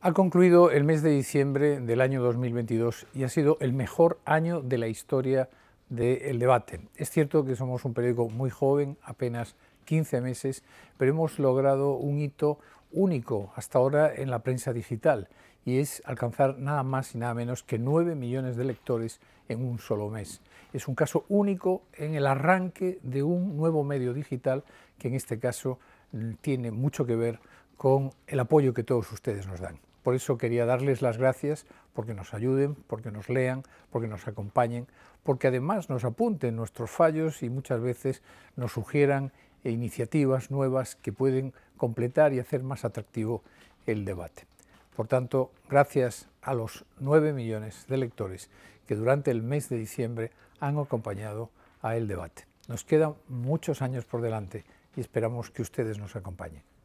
Ha concluido el mes de diciembre del año 2022 y ha sido el mejor año de la historia del debate. Es cierto que somos un periódico muy joven, apenas 15 meses, pero hemos logrado un hito único hasta ahora en la prensa digital y es alcanzar nada más y nada menos que 9 millones de lectores en un solo mes. Es un caso único en el arranque de un nuevo medio digital que en este caso mm, tiene mucho que ver con el apoyo que todos ustedes nos dan. Por eso quería darles las gracias porque nos ayuden, porque nos lean, porque nos acompañen, porque además nos apunten nuestros fallos y muchas veces nos sugieran iniciativas nuevas que pueden completar y hacer más atractivo el debate. Por tanto, gracias a los 9 millones de lectores que durante el mes de diciembre han acompañado a el debate. Nos quedan muchos años por delante y esperamos que ustedes nos acompañen.